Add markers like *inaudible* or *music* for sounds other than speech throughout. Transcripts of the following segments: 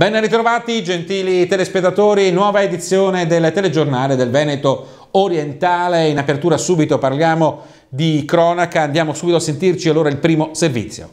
Ben ritrovati gentili telespettatori, nuova edizione del telegiornale del Veneto Orientale. In apertura subito parliamo di cronaca, andiamo subito a sentirci allora il primo servizio.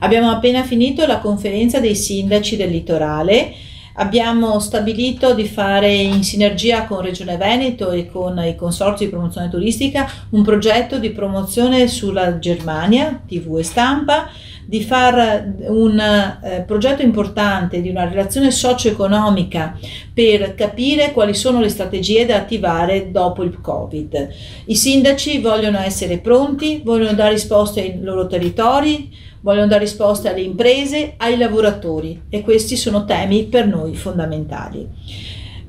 Abbiamo appena finito la conferenza dei sindaci del litorale. Abbiamo stabilito di fare in sinergia con Regione Veneto e con i consorzi di promozione turistica un progetto di promozione sulla Germania, TV e stampa di fare eh, un eh, progetto importante di una relazione socio-economica per capire quali sono le strategie da attivare dopo il Covid. I sindaci vogliono essere pronti, vogliono dare risposte ai loro territori, vogliono dare risposte alle imprese, ai lavoratori e questi sono temi per noi fondamentali.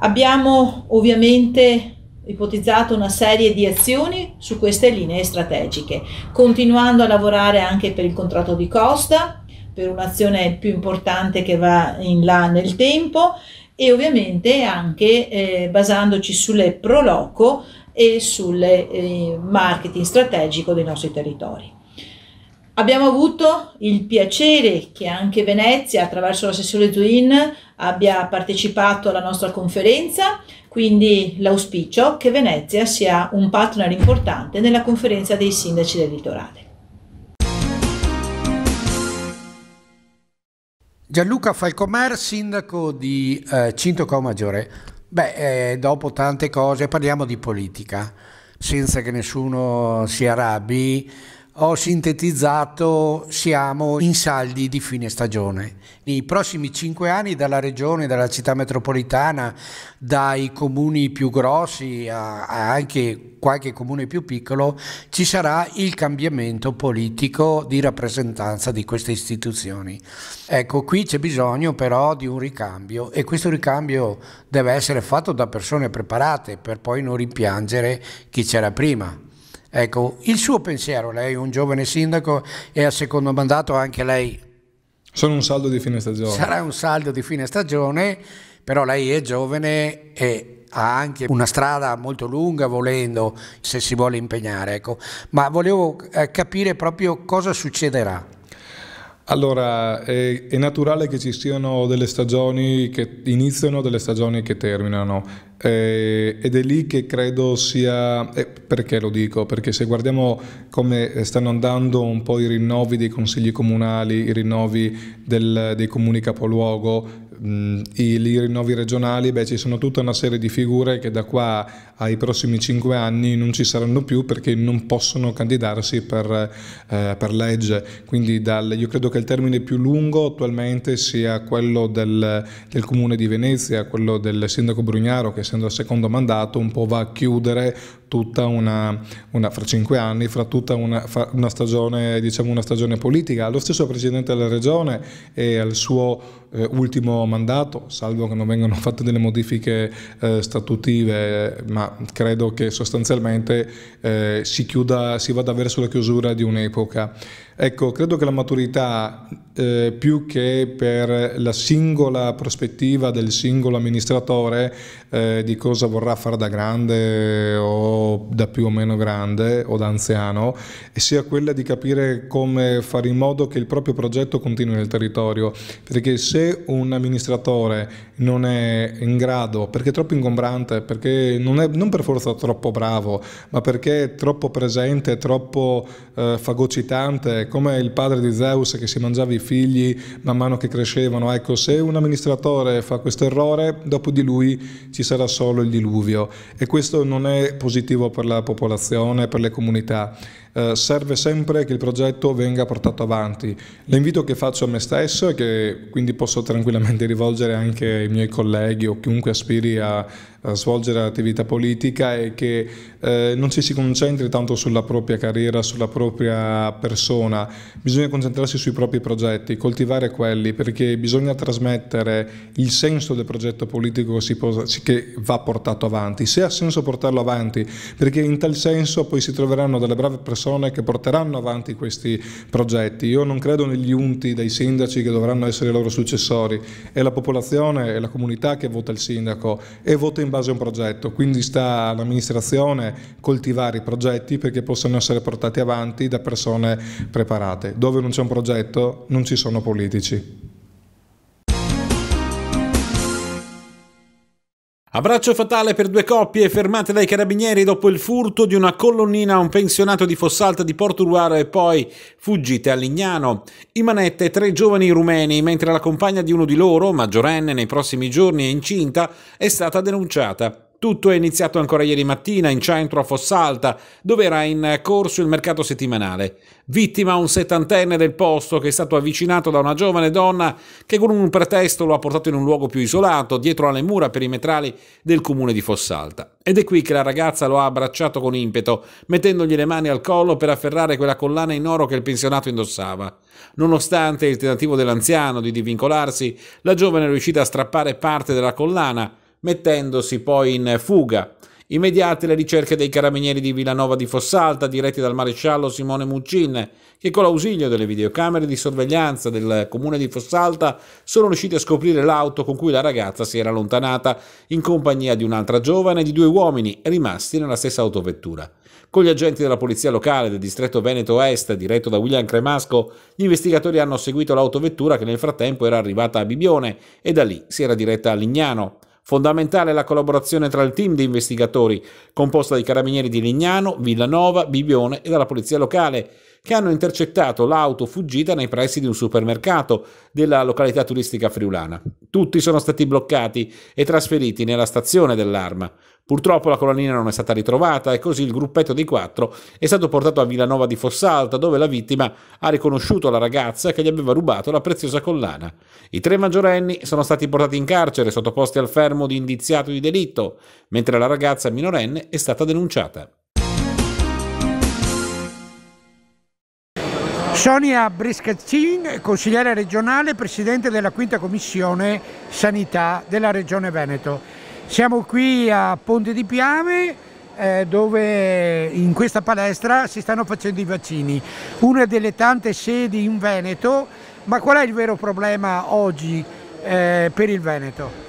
Abbiamo ovviamente ipotizzato una serie di azioni su queste linee strategiche, continuando a lavorare anche per il contratto di costa, per un'azione più importante che va in là nel tempo e ovviamente anche eh, basandoci sulle proloco e sul eh, marketing strategico dei nostri territori. Abbiamo avuto il piacere che anche Venezia, attraverso la sessione Twin, abbia partecipato alla nostra conferenza quindi l'auspicio che Venezia sia un partner importante nella conferenza dei sindaci del litorale. Gianluca Falcomer, sindaco di eh, Cintocao Maggiore. Beh, eh, dopo tante cose parliamo di politica, senza che nessuno si arrabbi ho sintetizzato siamo in saldi di fine stagione. Nei prossimi cinque anni dalla regione, dalla città metropolitana, dai comuni più grossi a, anche qualche comune più piccolo, ci sarà il cambiamento politico di rappresentanza di queste istituzioni. Ecco, qui c'è bisogno però di un ricambio e questo ricambio deve essere fatto da persone preparate per poi non rimpiangere chi c'era prima. Ecco, il suo pensiero, lei è un giovane sindaco e a secondo mandato anche lei. Sono un saldo di fine stagione. Sarà un saldo di fine stagione, però lei è giovane e ha anche una strada molto lunga volendo, se si vuole impegnare. Ecco. Ma volevo eh, capire proprio cosa succederà. Allora, è, è, naturale che ci siano delle stagioni che iniziano e delle stagioni che terminano eh, ed è lì che credo sia... Eh, perché lo dico? Perché se guardiamo come stanno andando un po' i rinnovi dei consigli comunali, i rinnovi del, dei comuni capoluogo, i, I, rinnovi regionali, beh, ci sono tutta una serie di figure che da qua ai prossimi cinque anni non ci saranno più perché non possono candidarsi per, eh, per legge. Quindi dal, io credo che il termine più lungo attualmente sia quello del, del, Comune di Venezia, quello del Sindaco Brugnaro che essendo al secondo mandato un po' va a chiudere tutta una, una fra cinque anni, fra tutta una, fra una, stagione, diciamo una stagione politica. Allo stesso Presidente della Regione e al suo eh, ultimo mandato, salvo che non vengano *laughs* fatte delle modifiche eh, statutive, ma credo che sostanzialmente eh, si, chiuda, si vada verso la chiusura di un'epoca. Ecco, credo che la maturità, eh, più che per la singola prospettiva del singolo amministratore eh, di cosa vorrà fare da grande o da più o meno grande o da anziano, sia quella di capire come fare in modo che il proprio progetto continui nel territorio. Perché se un amministratore non è in grado, perché è troppo ingombrante, perché non è non per forza troppo bravo, ma perché è troppo presente, troppo eh, fagocitante, come il padre di Zeus che si mangiava i figli man mano che crescevano. Ecco, se un amministratore fa questo errore, dopo di lui ci sarà solo il diluvio e questo non è positivo per la popolazione, per le comunità. Eh, serve sempre che il progetto venga portato avanti. L'invito che faccio a me stesso e che quindi posso tranquillamente rivolgere anche ai miei colleghi o chiunque aspiri a, a svolgere attività politica e che eh, non ci si concentri tanto sulla propria carriera, sulla propria persona, bisogna concentrarsi sui propri progetti, coltivare quelli perché bisogna trasmettere il senso del progetto politico che va portato avanti, se ha senso portarlo avanti, perché in tal senso poi si troveranno delle brave persone che porteranno avanti questi progetti. Io non credo negli unti dei sindaci che dovranno essere i loro successori, è la popolazione, è la comunità che vota il sindaco e vota in in base a un progetto, quindi sta all'amministrazione coltivare i progetti perché possono essere portati avanti da persone preparate. Dove non c'è un progetto non ci sono politici. Abbraccio fatale per due coppie fermate dai carabinieri dopo il furto di una colonnina a un pensionato di Fossalta di Porturuaro e poi fuggite a Lignano. In manette tre giovani rumeni, mentre la compagna di uno di loro, maggiorenne nei prossimi giorni è incinta, è stata denunciata. Tutto è iniziato ancora ieri mattina in centro a Fossalta, dove era in corso il mercato settimanale. Vittima un settantenne del posto che è stato avvicinato da una giovane donna che con un pretesto lo ha portato in un luogo più isolato, dietro alle mura perimetrali del comune di Fossalta. Ed è qui che la ragazza lo ha abbracciato con impeto, mettendogli le mani al collo per afferrare quella collana in oro che il pensionato indossava. Nonostante il tentativo dell'anziano di divincolarsi, la giovane è riuscita a strappare parte della collana, mettendosi poi in fuga. Immediate le ricerche dei carabinieri di Villanova di Fossalta, diretti dal maresciallo Simone Muccin, che con l'ausilio delle videocamere di sorveglianza del comune di Fossalta sono riusciti a scoprire l'auto con cui la ragazza si era allontanata, in compagnia di un'altra giovane e di due uomini rimasti nella stessa autovettura. Con gli agenti della polizia locale del distretto Veneto Est, diretto da William Cremasco, gli investigatori hanno seguito l'autovettura che nel frattempo era arrivata a Bibione e da lì si era diretta a Lignano. Fondamentale la collaborazione tra il team di investigatori, composta dai carabinieri di Lignano, Villanova, Bibione e dalla polizia locale, che hanno intercettato l'auto fuggita nei pressi di un supermercato della località turistica friulana. Tutti sono stati bloccati e trasferiti nella stazione dell'arma. Purtroppo la colonnina non è stata ritrovata e così il gruppetto dei quattro è stato portato a Villanova di Fossalta dove la vittima ha riconosciuto la ragazza che gli aveva rubato la preziosa collana. I tre maggiorenni sono stati portati in carcere sottoposti al fermo di indiziato di delitto, mentre la ragazza minorenne è stata denunciata. Sonia Briscaccin, consigliere regionale, presidente della quinta commissione sanità della regione Veneto. Siamo qui a Ponte di Piave eh, dove in questa palestra si stanno facendo i vaccini, una delle tante sedi in Veneto, ma qual è il vero problema oggi eh, per il Veneto?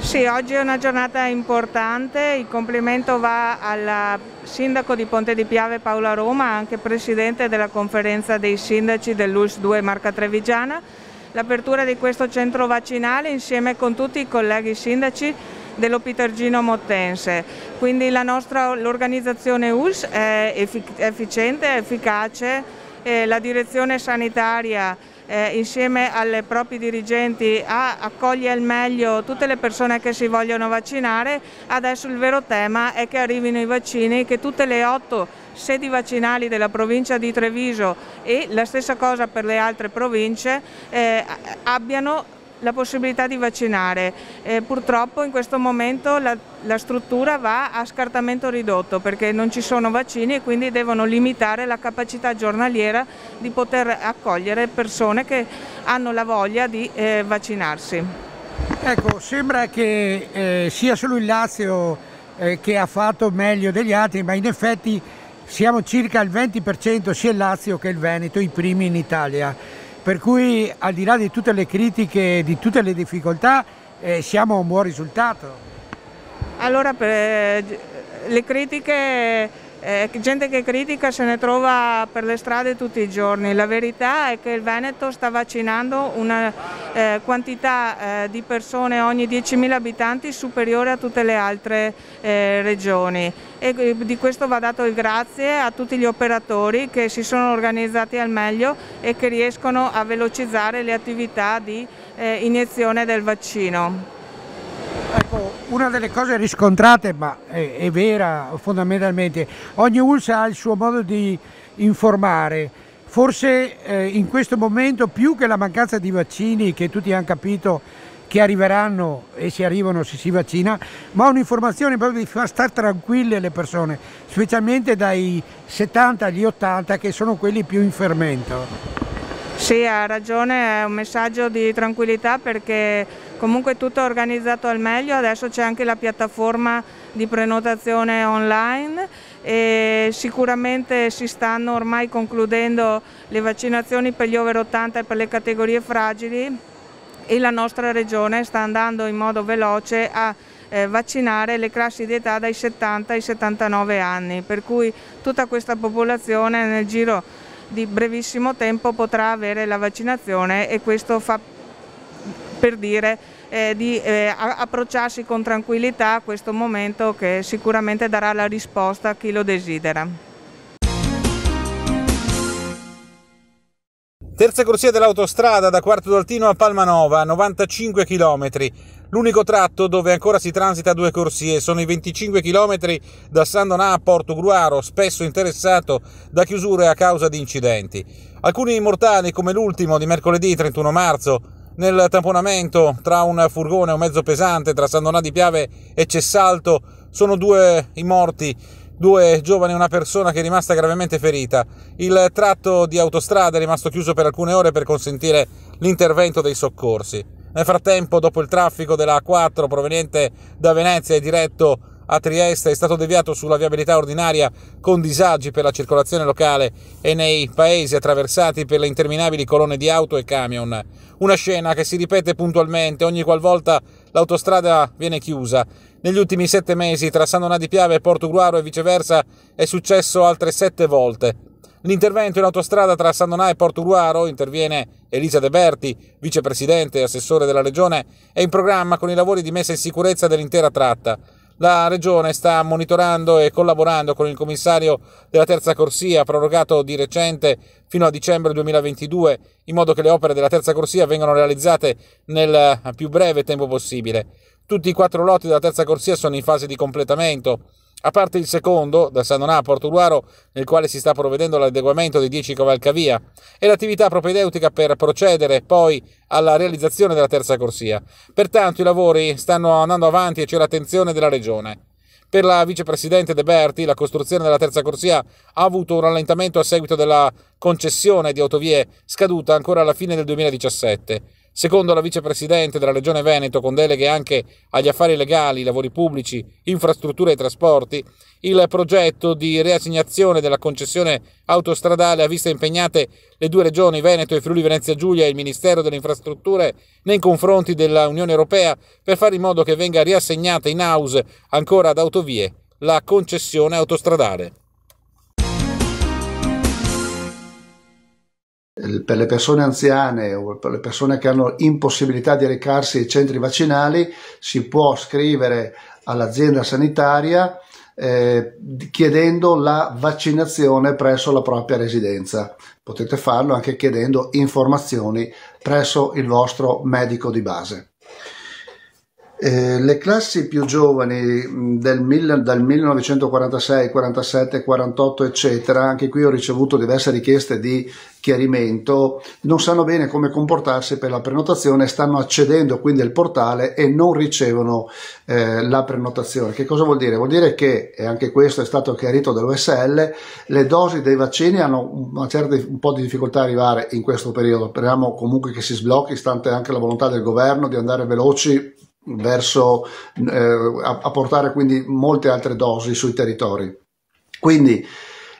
Sì, oggi è una giornata importante, il complimento va al sindaco di Ponte di Piave Paola Roma, anche presidente della conferenza dei sindaci dell'ULS 2 Marca Trevigiana. L'apertura di questo centro vaccinale insieme con tutti i colleghi sindaci dell'Opitergino Mottense. Quindi l'organizzazione ULS è efficiente, è efficace, la direzione sanitaria è eh, insieme alle proprie dirigenti a, accoglie al meglio tutte le persone che si vogliono vaccinare, adesso il vero tema è che arrivino i vaccini, che tutte le otto sedi vaccinali della provincia di Treviso e la stessa cosa per le altre province eh, abbiano la possibilità di vaccinare. Eh, purtroppo in questo momento la, la, struttura va a scartamento ridotto perché non ci sono vaccini e quindi devono limitare la capacità giornaliera di poter accogliere persone che hanno la voglia di eh, vaccinarsi. Ecco, sembra che eh, sia solo il Lazio eh, che ha fatto meglio degli altri, ma in effetti siamo circa il 20% sia il Lazio che il Veneto, i primi in Italia per cui al di là di tutte le critiche e di tutte le difficoltà eh, siamo a un buon risultato. Allora per, le critiche eh, gente che critica se ne trova per le strade tutti i giorni. La verità è che il Veneto sta vaccinando una eh, quantità eh, di persone ogni 10.000 abitanti superiore a tutte le altre eh, regioni e eh, di questo va dato il grazie a tutti gli operatori che si sono organizzati al meglio e che riescono a velocizzare le attività di eh, iniezione del vaccino. Ecco, una delle cose riscontrate, ma è, è vera fondamentalmente, ogni ULSA ha il suo modo di informare, forse eh, in questo momento più che la mancanza di vaccini che tutti hanno capito che arriveranno e si arrivano se si vaccina, ma un'informazione proprio di far stare tranquille le persone, specialmente dai 70 agli 80 che sono quelli più in fermento. Sì, ha ragione, è un messaggio di tranquillità perché comunque tutto organizzato al meglio, adesso c'è anche la piattaforma di prenotazione online e sicuramente si stanno ormai concludendo le vaccinazioni per gli over 80 e per le categorie fragili e la nostra regione sta andando in modo veloce a eh, vaccinare le classi di età dai 70 ai 79 anni, per cui tutta questa popolazione nel giro di brevissimo tempo potrà avere la vaccinazione e questo fa per dire eh, di eh, approcciarsi con tranquillità a questo momento che sicuramente darà la risposta a chi lo desidera. Terza corsia dell'autostrada da Quarto d'Altino a Palmanova, 95 km. L'unico tratto dove ancora si transita due corsie sono i 25 km da San Donà a Porto Gruaro, spesso interessato da chiusure a causa di incidenti. Alcuni mortali, come l'ultimo di mercoledì 31 marzo, nel tamponamento tra un furgone e un mezzo pesante tra San Donà di Piave e Cessalto. Sono due i morti, due giovani e una persona che è rimasta gravemente ferita. Il tratto di autostrada è rimasto chiuso per alcune ore per consentire l'intervento dei soccorsi. Nel frattempo, dopo il traffico della A4 proveniente da Venezia e diretto a Trieste è stato deviato sulla viabilità ordinaria con disagi per la circolazione locale e nei paesi attraversati per le interminabili colonne di auto e camion. Una scena che si ripete puntualmente ogni qualvolta l'autostrada viene chiusa. Negli ultimi sette mesi tra San Donà di Piave e Porto Portogruaro e viceversa è successo altre sette volte. L'intervento in autostrada tra San Donà e Porto Portogruaro interviene Elisa De Berti, vicepresidente e assessore della regione, è in programma con i lavori di messa in sicurezza dell'intera tratta. La Regione sta monitorando e collaborando con il commissario della terza corsia, prorogato di recente fino a dicembre 2022, in modo che le opere della terza corsia vengano realizzate nel più breve tempo possibile. Tutti i quattro lotti della terza corsia sono in fase di completamento. A parte il secondo, da San Donà a Portoluaro, nel quale si sta provvedendo all'adeguamento dei 10 cavalcavia, e l'attività propedeutica per procedere poi alla realizzazione della terza corsia. Pertanto i lavori stanno andando avanti e c'è l'attenzione della Regione. Per la vicepresidente De Berti, la costruzione della terza corsia ha avuto un rallentamento a seguito della concessione di autovie scaduta ancora alla fine del 2017. Secondo la vicepresidente della Regione Veneto, con deleghe anche agli affari legali, lavori pubblici, infrastrutture e trasporti, il progetto di riassegnazione della concessione autostradale ha visto impegnate le due regioni Veneto e Friuli Venezia Giulia e il Ministero delle Infrastrutture nei confronti dell'Unione Europea per fare in modo che venga riassegnata in house ancora ad autovie la concessione autostradale. per le persone anziane o per le persone che hanno impossibilità di recarsi ai centri vaccinali si può scrivere all'azienda sanitaria eh, chiedendo la vaccinazione presso la propria residenza. Potete farlo anche chiedendo informazioni presso il vostro medico di base. Eh, le classi più giovani mm, del mil, dal 1946, 47, 48, eccetera, anche qui ho ricevuto diverse richieste di chiarimento, non sanno bene come comportarsi per la prenotazione, stanno accedendo quindi al portale e non ricevono eh, la prenotazione. Che cosa vuol dire? Vuol dire che, e anche questo è stato chiarito dall'USL, le dosi dei vaccini hanno una certa, un po' di difficoltà a arrivare in questo periodo. Speriamo comunque che si sblocchi, stante anche la volontà del governo di andare veloci verso, eh, a, a portare quindi molte altre dosi sui territori. Quindi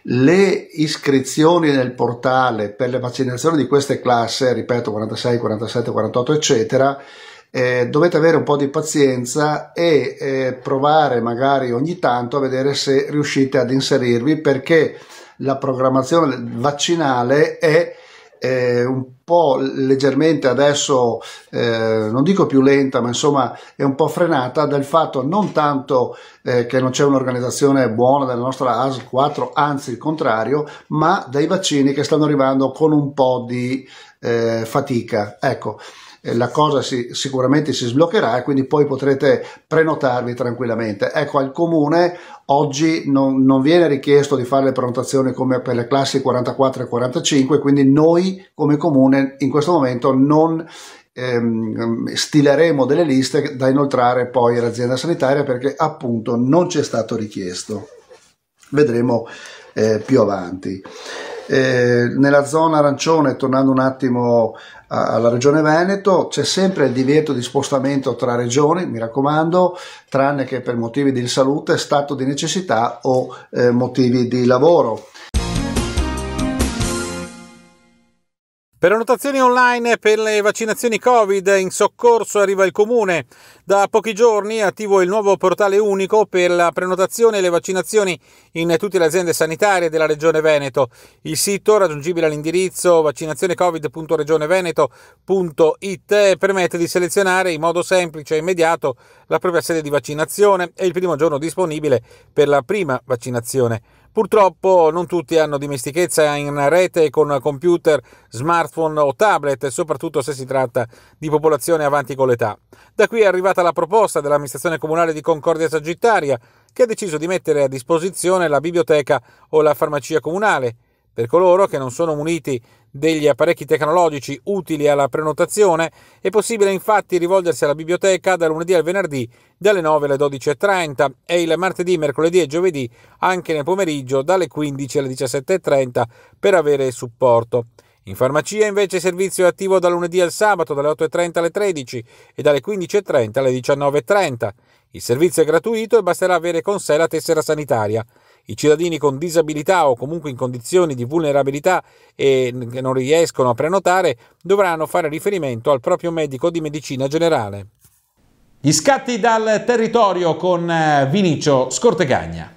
le iscrizioni nel portale per le vaccinazioni di queste classe, ripeto 46, 47, 48 eccetera, eh, dovete avere un po' di pazienza e eh, provare magari ogni tanto a vedere se riuscite ad inserirvi perché la programmazione vaccinale è eh, un po' leggermente adesso, eh, non dico più lenta, ma insomma è un po' frenata dal fatto non tanto eh, che non c'è un'organizzazione buona della nostra ASL 4, anzi il contrario, ma dai vaccini che stanno arrivando con un po' di eh, fatica. Ecco, eh, la cosa si, sicuramente si sbloccherà e quindi poi potrete prenotarvi tranquillamente. Ecco, al comune oggi non, non viene richiesto di fare le prenotazioni come per le classi 44 e 45, quindi noi come comune in questo momento non ehm, stileremo delle liste da inoltrare poi all'azienda sanitaria perché appunto non ci è stato richiesto. Vedremo eh, più avanti. Eh, nella zona arancione, tornando un attimo alla regione Veneto, c'è sempre il divieto di spostamento tra regioni, mi raccomando, tranne che per motivi di salute, stato di necessità o eh, motivi di lavoro. Prenotazioni online per le vaccinazioni Covid, in soccorso arriva il comune. Da pochi giorni è attivo il nuovo portale unico per la prenotazione e le vaccinazioni in tutte le aziende sanitarie della Regione Veneto. Il sito, raggiungibile all'indirizzo vaccinazionecovid.regioneveneto.it, permette di selezionare in modo semplice e immediato la propria sede di vaccinazione e il primo giorno disponibile per la prima vaccinazione. Purtroppo non tutti hanno dimestichezza in rete con computer, smartphone o tablet, soprattutto se si tratta di popolazione avanti con l'età. Da qui è arrivata la proposta dell'amministrazione comunale di Concordia Sagittaria, che ha deciso di mettere a disposizione la biblioteca o la farmacia comunale per coloro che non sono muniti degli apparecchi tecnologici utili alla prenotazione, è possibile infatti rivolgersi alla biblioteca da lunedì al venerdì dalle 9 alle 12.30 e il martedì, mercoledì e giovedì anche nel pomeriggio dalle 15 alle 17.30 per avere supporto. In farmacia invece il servizio è attivo da lunedì al sabato dalle 8.30 alle 13 e dalle 15.30 alle 19.30. Il servizio è gratuito e basterà avere con sé la tessera sanitaria i cittadini con disabilità o comunque in condizioni di vulnerabilità e che non riescono a prenotare dovranno fare riferimento al proprio medico di medicina generale. Gli scatti dal territorio con eh, Vinicio Scortegagna.